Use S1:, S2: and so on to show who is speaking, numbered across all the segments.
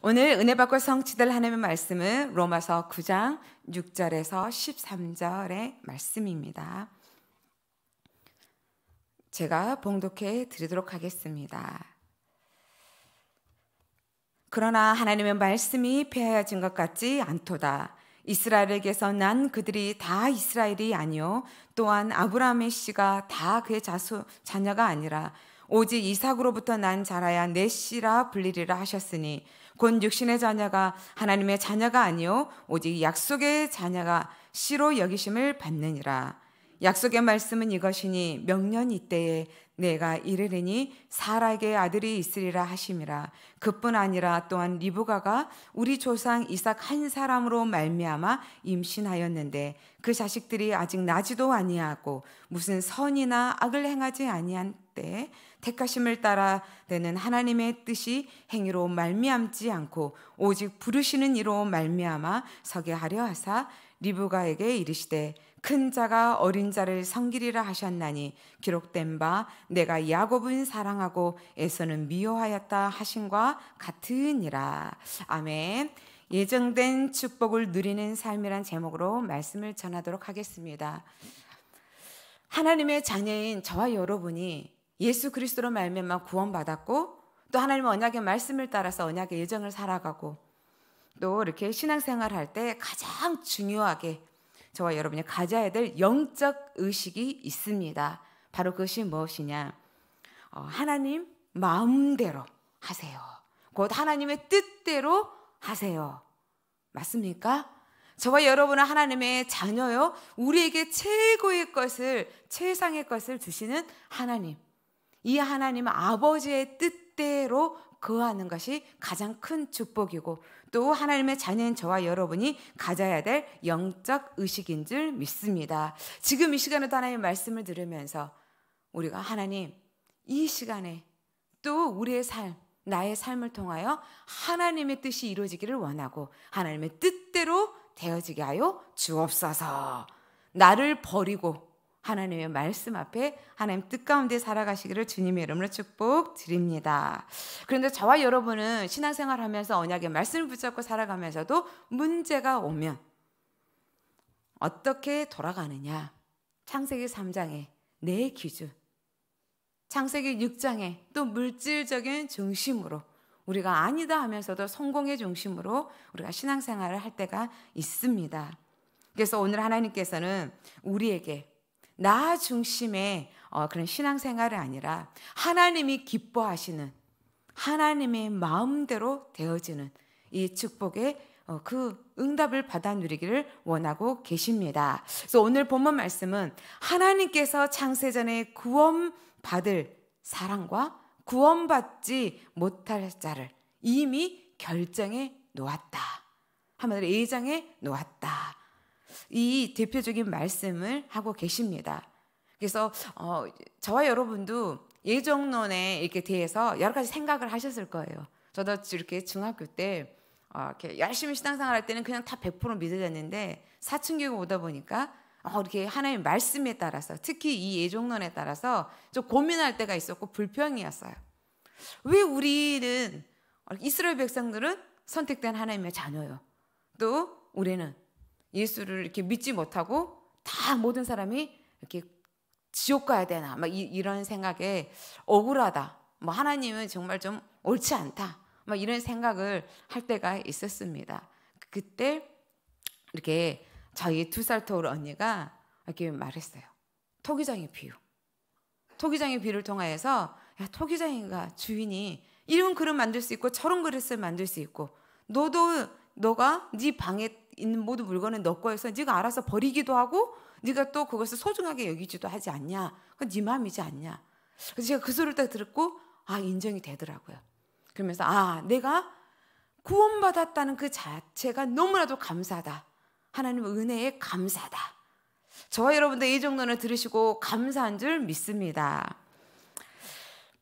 S1: 오늘 은혜 받고 성취될 하나님의 말씀은 로마서 9장 6절에서 13절의 말씀입니다. 제가 봉독해 드리도록 하겠습니다. 그러나 하나님의 말씀이 폐하여진 것 같지 않도다. 이스라엘에게서 난 그들이 다 이스라엘이 아니요 또한 아브라함의 씨가 다 그의 자수 자녀가 아니라 오직 이삭으로부터 난 자라야 내 씨라 불리리라 하셨으니 곧 육신의 자녀가 하나님의 자녀가 아니요 오직 약속의 자녀가 시로 여기심을 받느니라. 약속의 말씀은 이것이니 명년 이때에 내가 이르리니 사라에게 아들이 있으리라 하심이라 그뿐 아니라 또한 리브가가 우리 조상 이삭 한 사람으로 말미암아 임신하였는데 그 자식들이 아직 나지도 아니하고 무슨 선이나 악을 행하지 아니한 때 택하심을 따라 되는 하나님의 뜻이 행위로 말미암지 않고 오직 부르시는 이로 말미암아 서게 하려 하사 리브가에게 이르시되 큰 자가 어린 자를 섬기리라 하셨나니 기록된 바 내가 야곱은 사랑하고 에서는 미워하였다 하신과 같으니라 아멘. 예정된 축복을 누리는 삶이란 제목으로 말씀을 전하도록 하겠습니다. 하나님의 자녀인 저와 여러분이 예수 그리스도로 말미암아 구원받았고 또 하나님의 언약의 말씀을 따라서 언약의 예정을 살아가고 또 이렇게 신앙생활 할때 가장 중요하게 저와 여러분이 가져야 될 영적 의식이 있습니다. 바로 그것이 무엇이냐? 어, 하나님 마음대로 하세요. 곧 하나님의 뜻대로 하세요. 맞습니까? 저와 여러분은 하나님의 자녀요. 우리에게 최고의 것을, 최상의 것을 주시는 하나님. 이 하나님 아버지의 뜻대로 거하는 것이 가장 큰 축복이고 또 하나님의 자녀인 저와 여러분이 가져야 될 영적 의식인 줄 믿습니다. 지금 이 시간에도 하나님 말씀을 들으면서 우리가 하나님 이 시간에 또 우리의 삶, 나의 삶을 통하여 하나님의 뜻이 이루어지기를 원하고 하나님의 뜻대로 되어지게 하여 주옵소서. 나를 버리고 하나님의 말씀 앞에 하나님 뜻 가운데 살아가시기를 주님의 이름으로 축복드립니다. 그런데 저와 여러분은 신앙생활 하면서 언약의 말씀을 붙잡고 살아가면서도 문제가 오면 어떻게 돌아가느냐? 창세기 3장에 내 기준 창세기 6장에 또 물질적인 중심으로 우리가 아니다 하면서도 성공의 중심으로 우리가 신앙생활을 할 때가 있습니다. 그래서 오늘 하나님께서는 우리에게 나 중심의 어, 그런 신앙생활이 아니라 하나님이 기뻐하시는 하나님의 마음대로 되어지는 이 축복의 어, 그 응답을 받아 누리기를 원하고 계십니다. 그래서 오늘 본문 말씀은 하나님께서 창세전에 구원받을 사랑과 구원받지 못할 자를 이미 결정해 놓았다. 한마디로 예정해 놓았다. 이 대표적인 말씀을 하고 계십니다. 그래서 어, 저와 여러분도 예정론에 이렇게 대해서 여러 가지 생각을 하셨을 거예요. 저도 이렇게 중학교 때 어, 이렇게 열심히 신앙생활 할 때는 그냥 다 100% 믿어졌는데 사춘기가 오다 보니까 어, 이렇게 하나님의 말씀에 따라서 특히 이 예정론에 따라서 좀 고민할 때가 있었고 불평이었어요. 왜 우리는 이스라엘 백성들은 선택된 하나님의 자녀요. 또 우리는 예수를 이렇게 믿지 못하고 다 모든 사람이 이렇게 지옥 가야 되나 막 이, 런 생각에 억울하다. 뭐 하나님은 정말 좀 옳지 않다. 막 이런 생각을 할 때가 있었습니다. 그때 이렇게 저희 두살 터울 언니가 이렇게 말했어요. 토기장의 비유. 토기장의 비유를 통하여서 야, 토기장인가 주인이 이런 그릇 만들 수 있고 저런 그릇을 만들 수 있고 너도 너가 네 방에 있는 모든 물건은 너 거여서 네가 알아서 버리기도 하고 네가 또 그것을 소중하게 여기지도 하지 않냐. 그건 네 마음이지 않냐. 그래서 제가 그 소리를 딱 들었고 아 인정이 되더라고요. 그러면서 아 내가 구원받았다는 그 자체가 너무나도 감사하다. 하나님 은혜에 감사하다. 저와 여러분들 이 정도는 들으시고 감사한 줄 믿습니다.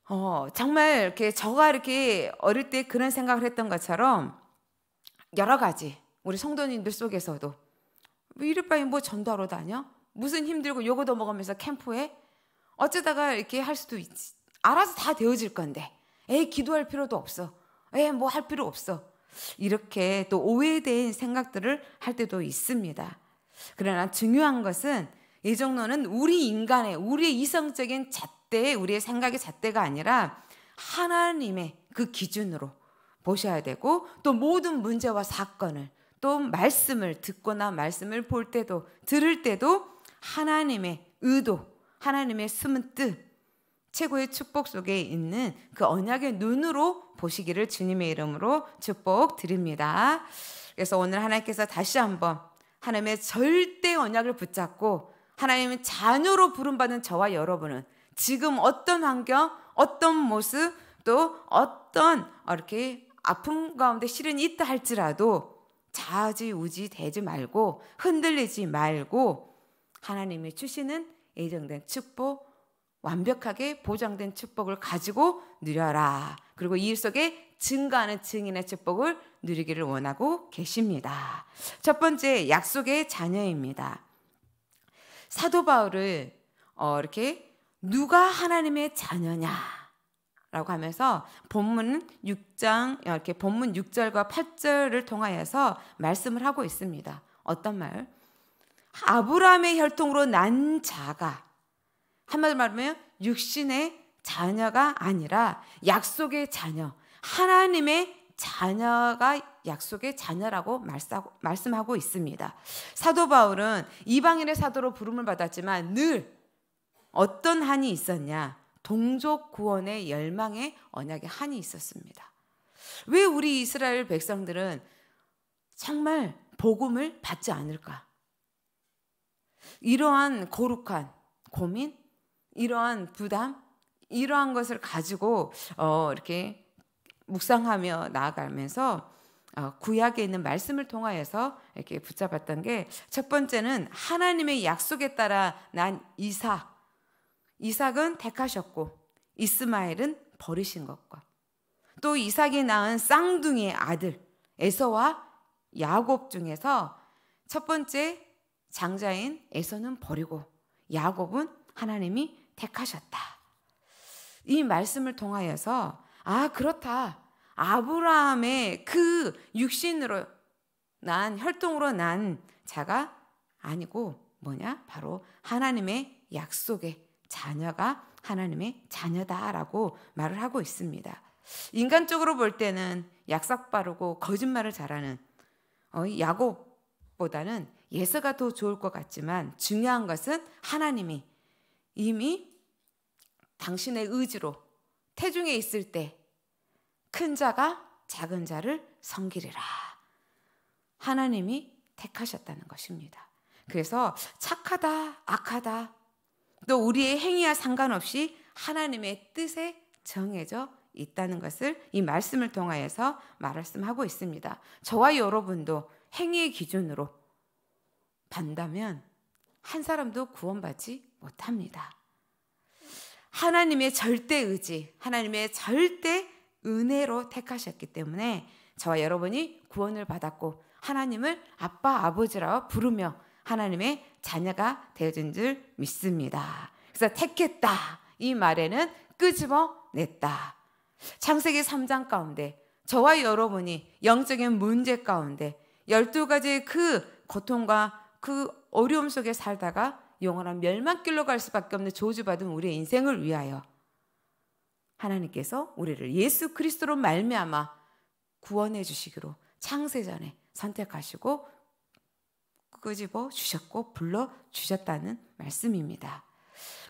S1: 어, 정말 이렇게 저가 이렇게 어릴 때 그런 생각을 했던 것처럼 여러 가지 우리 성도님들 속에서도 뭐 이럴 바에 뭐 전도하러 다녀? 무슨 힘들고 요거도 먹으면서 캠프에 어쩌다가 이렇게 할 수도 있지. 알아서 다 되어질 건데. 에이 기도할 필요도 없어. 에이 뭐 할 필요 없어. 이렇게 또 오해된 생각들을 할 때도 있습니다. 그러나 중요한 것은 이 정도는 우리 인간의 우리의 이성적인 잣대, 우리의 생각의 잣대가 아니라 하나님의 그 기준으로 보셔야 되고 또 모든 문제와 사건을 또 말씀을 듣거나 말씀을 볼 때도 들을 때도 하나님의 의도, 하나님의 숨은 뜻, 최고의 축복 속에 있는 그 언약의 눈으로 보시기를 주님의 이름으로 축복 드립니다. 그래서 오늘 하나님께서 다시 한번 하나님의 절대 언약을 붙잡고 하나님의 자녀로 부름받은 저와 여러분은 지금 어떤 환경, 어떤 모습, 또 어떤 어, 이렇게 아픔 가운데 실은 있다 할지라도 좌지우지 되지 말고 흔들리지 말고 하나님이 주시는 예정된 축복 완벽하게 보장된 축복을 가지고 누려라. 그리고 이 일 속에 증가하는 증인의 축복을 누리기를 원하고 계십니다. 첫 번째 약속의 자녀입니다. 사도 바울을 어, 이렇게 누가 하나님의 자녀냐 라고 하면서 본문은 6장 이렇게 본문 6절과 8절을 통하여서 말씀을 하고 있습니다. 어떤 말? 아브라함의 혈통으로 난 자가 한마디 말하면 육신의 자녀가 아니라 약속의 자녀, 하나님의 자녀가 약속의 자녀라고 말씀하고 있습니다. 사도 바울은 이방인의 사도로 부름을 받았지만 늘 어떤 한이 있었냐? 동족 구원의 열망의 언약의 한이 있었습니다. 왜 우리 이스라엘 백성들은 정말 복음을 받지 않을까? 이러한 거룩한 고민, 이러한 부담, 이러한 것을 가지고 어, 이렇게 묵상하며 나아가면서 어, 구약에 있는 말씀을 통하여서 이렇게 붙잡았던 게 첫 번째는 하나님의 약속에 따라 난 이삭 이삭은 택하셨고 이스마엘은 버리신 것과 또 이삭이 낳은 쌍둥이의 아들 에서와 야곱 중에서 첫 번째 장자인 에서는 버리고 야곱은 하나님이 택하셨다. 이 말씀을 통하여서 아 그렇다. 아브라함의 그 육신으로 난 혈통으로 난 자가 아니고 뭐냐? 바로 하나님의 약속의 자녀가 하나님의 자녀다라고 말을 하고 있습니다. 인간적으로 볼 때는 약삭 빠르고 거짓말을 잘하는 어, 야곱보다는 예서가 더 좋을 것 같지만 중요한 것은 하나님이 이미 당신의 의지로 태중에 있을 때 큰 자가 작은 자를 섬기리라. 하나님이 택하셨다는 것입니다. 그래서 착하다, 악하다, 또 우리의 행위와 상관없이 하나님의 뜻에 정해져 있다는 것을 이 말씀을 통하여서 말씀하고 있습니다. 저와 여러분도 행위의 기준으로 반다면 한 사람도 구원받지 못합니다. 하나님의 절대 의지, 하나님의 절대 은혜로 택하셨기 때문에 저와 여러분이 구원을 받았고 하나님을 아빠, 아버지라 부르며 하나님의 자녀가 되어진 줄 믿습니다. 그래서 택했다. 이 말에는 끄집어냈다. 창세기 3장 가운데 저와 여러분이 영적인 문제 가운데 12가지의 그 고통과 그 어려움 속에 살다가 영원한 멸망길로 갈 수밖에 없는 저주받은 우리의 인생을 위하여 하나님께서 우리를 예수 그리스도로 말미암아 구원해 주시기로 창세전에 선택하시고 끄집어 주셨고 불러 주셨다는 말씀입니다.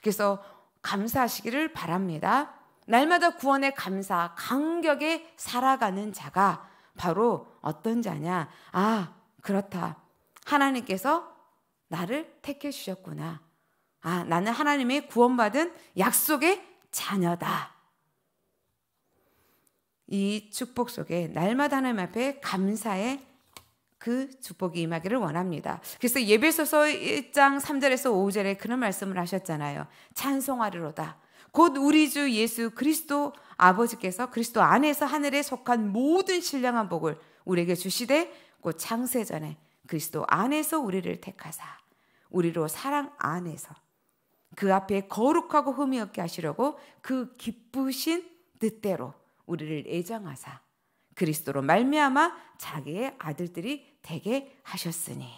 S1: 그래서 감사하시기를 바랍니다. 날마다 구원의 감사, 강격에 살아가는 자가 바로 어떤 자냐? 아, 그렇다. 하나님께서 나를 택해 주셨구나. 아, 나는 하나님의 구원받은 약속의 자녀다. 이 축복 속에 날마다 하나님 앞에 감사의 그 축복이 임하기를 원합니다. 그래서 예배소서 1장 3절에서 5절에 그런 말씀을 하셨잖아요. 찬송하리로다. 곧 우리 주 예수 그리스도 아버지께서 그리스도 안에서 하늘에 속한 모든 신령한 복을 우리에게 주시되 곧 창세 전에 그리스도 안에서 우리를 택하사 우리로 사랑 안에서 그 앞에 거룩하고 흠이 없게 하시려고 그 기쁘신 뜻대로 우리를 애정하사 그리스도로 말미암아 자기의 아들들이 되게 하셨으니.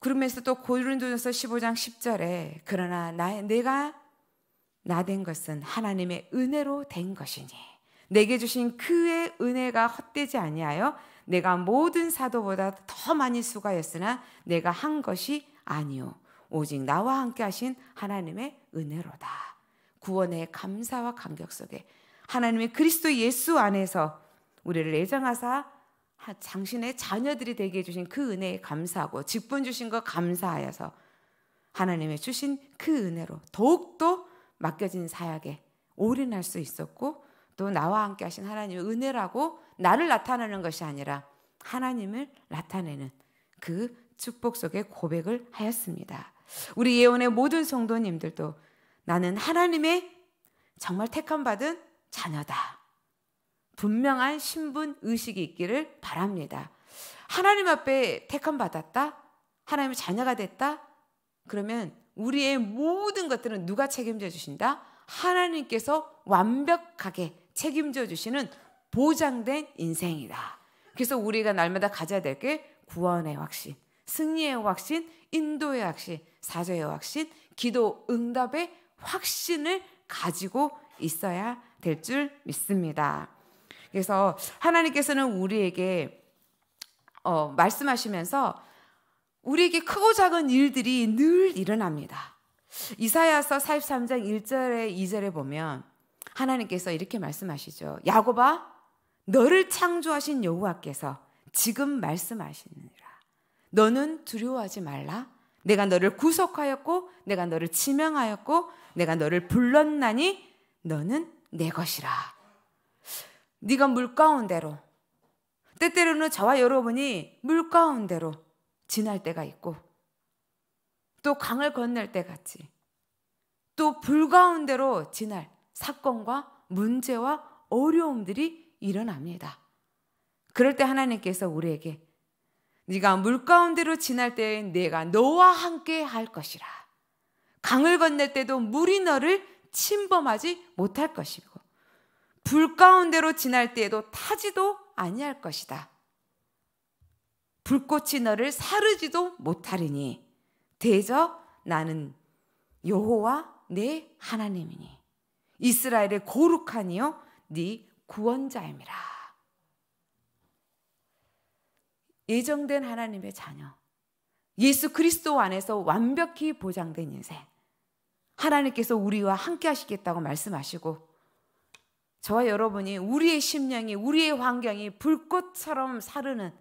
S1: 그러면서 또 고린도전서 15장 10절에 그러나 나, 내가 나 된 것은 하나님의 은혜로 된 것이니 내게 주신 그의 은혜가 헛되지 아니하여 내가 모든 사도보다 더 많이 수가였으나 내가 한 것이 아니요 오직 나와 함께 하신 하나님의 은혜로다. 구원의 감사와 감격 속에 하나님의 그리스도 예수 안에서 우리를 애정하사 당신의 자녀들이 되게 해주신 그 은혜에 감사하고 직분 주신 거 감사하여서 하나님의 주신 그 은혜로 더욱더 맡겨진 사약에 올인할 수 있었고 또 나와 함께 하신 하나님의 은혜라고 나를 나타내는 것이 아니라 하나님을 나타내는 그 축복 속에 고백을 하였습니다. 우리 예언의 모든 성도님들도 나는 하나님의 정말 택함 받은 자녀다. 분명한 신분 의식이 있기를 바랍니다. 하나님 앞에 택함 받았다? 하나님의 자녀가 됐다? 그러면 우리의 모든 것들은 누가 책임져 주신다? 하나님께서 완벽하게 책임져 주시는 보장된 인생이다. 그래서 우리가 날마다 가져야 될 게 구원의 확신, 승리의 확신, 인도의 확신, 사죄의 확신, 기도 응답의 확신을 가지고 있어야 될줄 믿습니다. 그래서 하나님께서는 우리에게 어, 말씀하시면서 우리에게 크고 작은 일들이 늘 일어납니다. 이사야서 43장 1절에 2절에 보면 하나님께서 이렇게 말씀하시죠. 야고바 너를 창조하신 여호와께서 지금 말씀하시느라 너는 두려워하지 말라 내가 너를 구속하였고 내가 너를 지명하였고 내가 너를 불렀나니 너는 내 것이라. 네가 물 가운데로 때때로는 저와 여러분이 물 가운데로 지날 때가 있고 또 강을 건널 때 같이 또 불 가운데로 지날 사건과 문제와 어려움들이 일어납니다. 그럴 때 하나님께서 우리에게 네가 물 가운데로 지날 때에 내가 너와 함께 할 것이라. 강을 건널 때도 물이 너를 침범하지 못할 것이고 불 가운데로 지날 때에도 타지도 아니할 것이다. 불꽃이 너를 사르지도 못하리니 대저 나는 여호와 내 하나님이니 이스라엘의 고룩하니요 네 구원자임이라. 예정된 하나님의 자녀 예수 그리스도 안에서 완벽히 보장된 인생 하나님께서 우리와 함께 하시겠다고 말씀하시고 저와 여러분이 우리의 심령이 우리의 환경이 불꽃처럼 사르는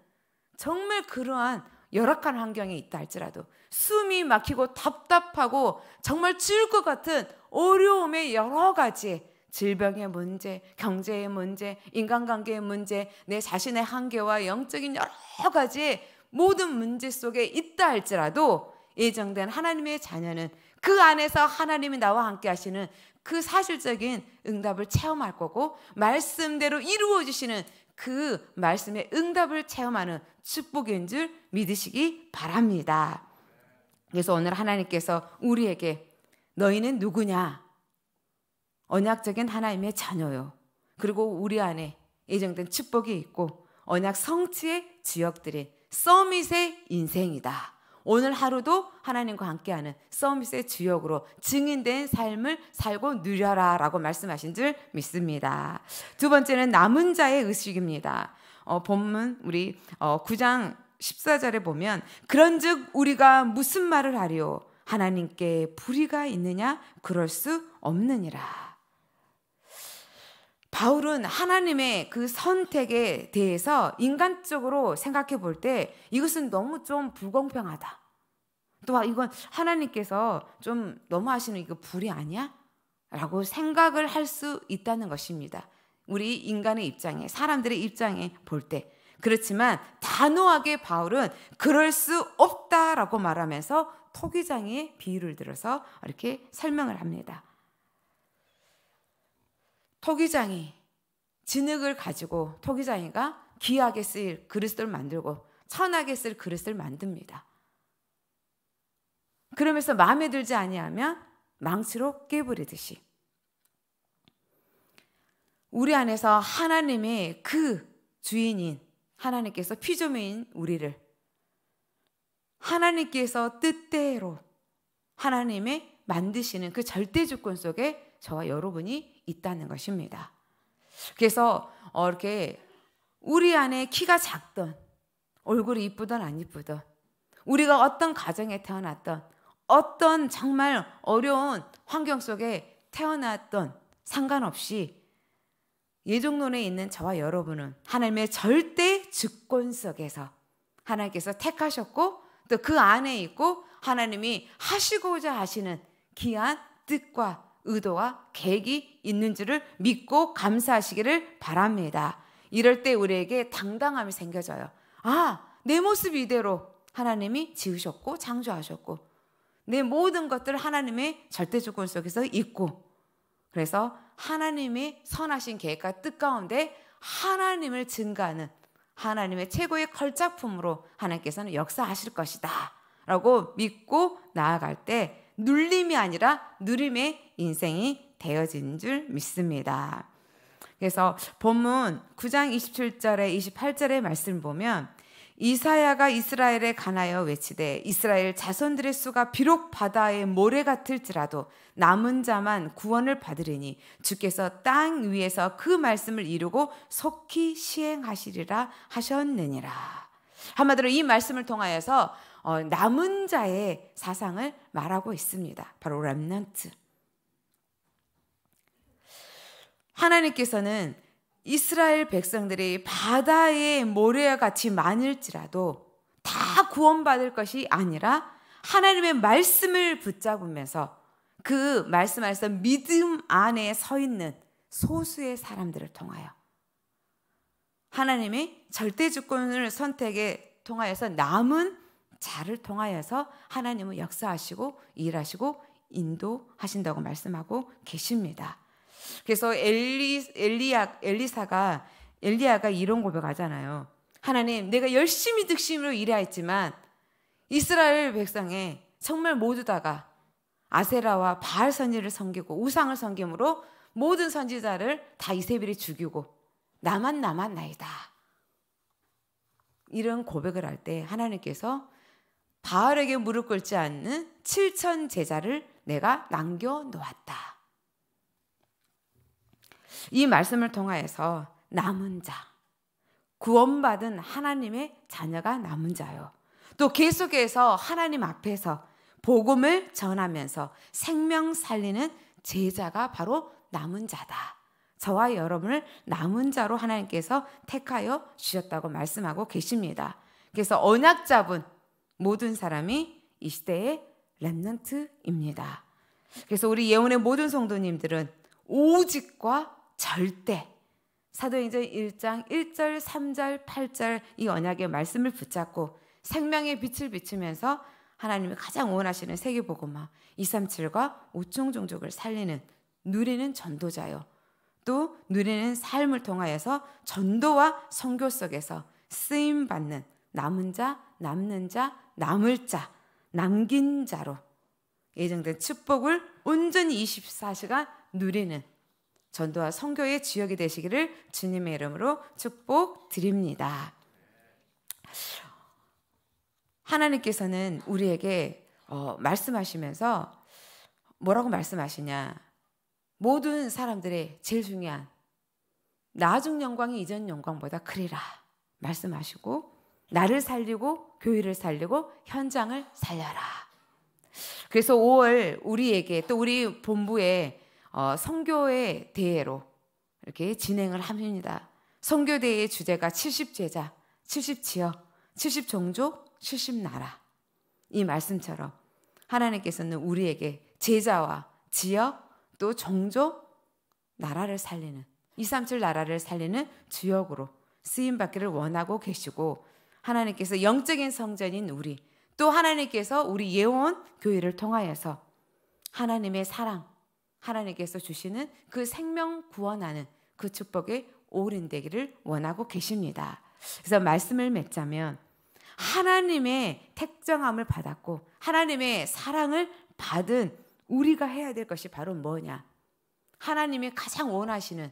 S1: 정말 그러한 열악한 환경에 있다 할지라도 숨이 막히고 답답하고 정말 죽을 것 같은 어려움의 여러 가지 질병의 문제, 경제의 문제, 인간관계의 문제, 내 자신의 한계와 영적인 여러 가지 모든 문제 속에 있다 할지라도 예정된 하나님의 자녀는 그 안에서 하나님이 나와 함께 하시는 그 사실적인 응답을 체험할 거고 말씀대로 이루어 주시는 그 말씀의 응답을 체험하는 축복인 줄 믿으시기 바랍니다. 그래서 오늘 하나님께서 우리에게 너희는 누구냐? 언약적인 하나님의 자녀요. 그리고 우리 안에 예정된 축복이 있고 언약 성취의 주역들인 서밋의 인생이다. 오늘 하루도 하나님과 함께하는 서스의 주역으로 증인된 삶을 살고 누려라 라고 말씀하신 줄 믿습니다. 두 번째는 남은 자의 의식입니다. 어, 본문 우리 어, 9장 14절에 보면 그런즉 우리가 무슨 말을 하리요 하나님께 불의가 있느냐 그럴 수 없느니라. 바울은 하나님의 그 선택에 대해서 인간적으로 생각해 볼 때 이것은 너무 좀 불공평하다. 또 아, 이건 하나님께서 좀 너무 하시는 이거 불이 아니야? 라고 생각을 할 수 있다는 것입니다. 우리 인간의 입장에, 사람들의 입장에 볼 때. 그렇지만 단호하게 바울은 그럴 수 없다라고 말하면서 토기장의 비유를 들어서 이렇게 설명을 합니다. 토기장이 진흙을 가지고 토기장이가 귀하게 쓰일 그릇을 만들고 천하게 쓸 그릇을 만듭니다. 그러면서 마음에 들지 아니하면 망치로 깨버리듯이 우리 안에서 하나님의 그 주인인 하나님께서 피조물인 우리를 하나님께서 뜻대로 하나님의 만드시는 그 절대 주권 속에 저와 여러분이 있다는 것입니다. 그래서 어, 이렇게 우리 안에 키가 작던 얼굴이 이쁘던 안 이쁘던 우리가 어떤 가정에 태어났던 어떤 정말 어려운 환경 속에 태어났던 상관없이 예종론에 있는 저와 여러분은 하나님의 절대 주권 속에서 하나님께서 택하셨고 또 그 안에 있고 하나님이 하시고자 하시는 귀한 뜻과 의도와 계획이 있는 줄을 믿고 감사하시기를 바랍니다. 이럴 때 우리에게 당당함이 생겨져요. 아, 내 모습 이대로 하나님이 지으셨고 창조하셨고 내 모든 것들 하나님의 절대 조건 속에서 있고 그래서 하나님이 선하신 계획과 뜻 가운데 하나님을 증가하는 하나님의 최고의 걸작품으로 하나님께서는 역사하실 것이다. 라고 믿고 나아갈 때 눌림이 아니라 누림의 인생이 되어진 줄 믿습니다. 그래서 본문 9장 27절에 28절의 말씀 보면 이사야가 이스라엘에 간하여 외치되 이스라엘 자손들의 수가 비록 바다의 모래 같을지라도 남은 자만 구원을 받으리니 주께서 땅 위에서 그 말씀을 이루고 속히 시행하시리라 하셨느니라. 한마디로 이 말씀을 통하여서 어, 남은 자의 사상을 말하고 있습니다. 바로 렘넌트. 하나님께서는 이스라엘 백성들이 바다의 모래와 같이 많을지라도 다 구원받을 것이 아니라 하나님의 말씀을 붙잡으면서 그 말씀하셔서 믿음 안에 서 있는 소수의 사람들을 통하여 하나님이 절대 주권을 선택에 통하여서 남은 자를 통하여서 하나님은 역사하시고 일하시고 인도하신다고 말씀하고 계십니다. 그래서 엘리 엘리야 엘리사가 엘리야가 이런 고백하잖아요. 하나님, 내가 열심히 득심으로 일하였지만 이스라엘 백성의 정말 모두 다가 아세라와 바알 선지를 섬기고 우상을 섬김으로 모든 선지자를 다 이세벨이 죽이고 나만 남았나이다. 이런 고백을 할 때 하나님께서 바알에게 무릎 꿇지 않는 7천 제자를 내가 남겨 놓았다. 이 말씀을 통하여서 남은 자 구원받은 하나님의 자녀가 남은 자요. 또 계속해서 하나님 앞에서 복음을 전하면서 생명 살리는 제자가 바로 남은 자다. 저와 여러분을 남은 자로 하나님께서 택하여 주셨다고 말씀하고 계십니다. 그래서 언약자분 모든 사람이 이 시대의 랩넌트입니다. 그래서 우리 예언의 모든 성도님들은 오직과 절대 사도행전 1장 1절, 3절, 8절 이 언약의 말씀을 붙잡고 생명의 빛을 비추면서 하나님이 가장 원하시는 세계복음화 237과 5총 종족을 살리는 누리는 전도자요. 또 누리는 삶을 통하여서 전도와 선교 속에서 쓰임 받는 남은 자 남는 자, 남을 자, 남긴 자로 예정된 축복을 온전히 24시간 누리는 전도와 성교의 지역이 되시기를 주님의 이름으로 축복드립니다. 하나님께서는 우리에게 어, 말씀하시면서 뭐라고 말씀하시냐? 모든 사람들의 제일 중요한 나중 영광이 이전 영광보다 크리라 말씀하시고 나를 살리고 교회를 살리고 현장을 살려라. 그래서 5월 우리에게 또 우리 본부에 어, 성교의 대회로 이렇게 진행을 합니다. 성교 대회의 주제가 70 제자, 70 지역, 70 종족, 70 나라. 이 말씀처럼 하나님께서는 우리에게 제자와 지역 또 종족 나라를 살리는 237 나라를 살리는 주역으로 쓰임 받기를 원하고 계시고 하나님께서 영적인 성전인 우리 또 하나님께서 우리 예원 교회를 통하여서 하나님의 사랑 하나님께서 주시는 그 생명 구원하는 그 축복의 오른 되기를 원하고 계십니다. 그래서 말씀을 맺자면 하나님의 택정함을 받았고 하나님의 사랑을 받은 우리가 해야 될 것이 바로 뭐냐? 하나님이 가장 원하시는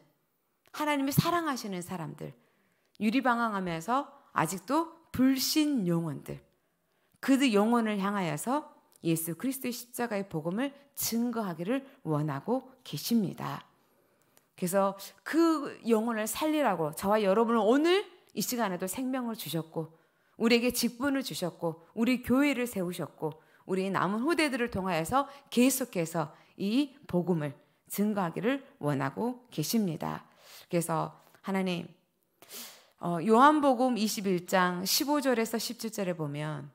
S1: 하나님이 사랑하시는 사람들 유리방황하면서 아직도 불신 영혼들 그들 영혼을 향하여서 예수 그리스도의 십자가의 복음을 증거하기를 원하고 계십니다. 그래서 그 영혼을 살리라고 저와 여러분을 오늘 이 시간에도 생명을 주셨고 우리에게 직분을 주셨고 우리 교회를 세우셨고 우리 남은 후대들을 통하여서 계속해서 이 복음을 증거하기를 원하고 계십니다. 그래서 하나님 어, 요한복음 21장 15절에서 17절에 보면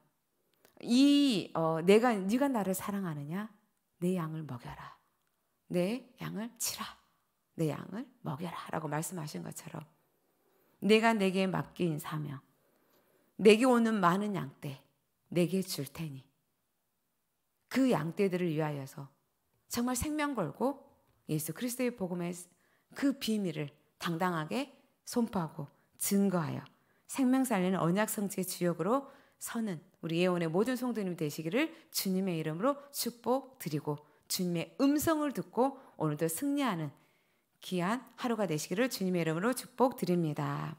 S1: 이 어, 내가 네가 나를 사랑하느냐 내 양을 먹여라 내 양을 치라 내 양을 먹여라라고 말씀하신 것처럼 내가 내게 맡긴 사명 내게 오는 많은 양떼 내게 줄 테니 그 양떼들을 위하여서 정말 생명 걸고 예수 그리스도의 복음의 그 비밀을 당당하게 선포하고 증거하여 생명 살리는 언약 성취의 주역으로 서는 우리 예원의 모든 성도님 되시기를 주님의 이름으로 축복드리고 주님의 음성을 듣고 오늘도 승리하는 귀한 하루가 되시기를 주님의 이름으로 축복드립니다.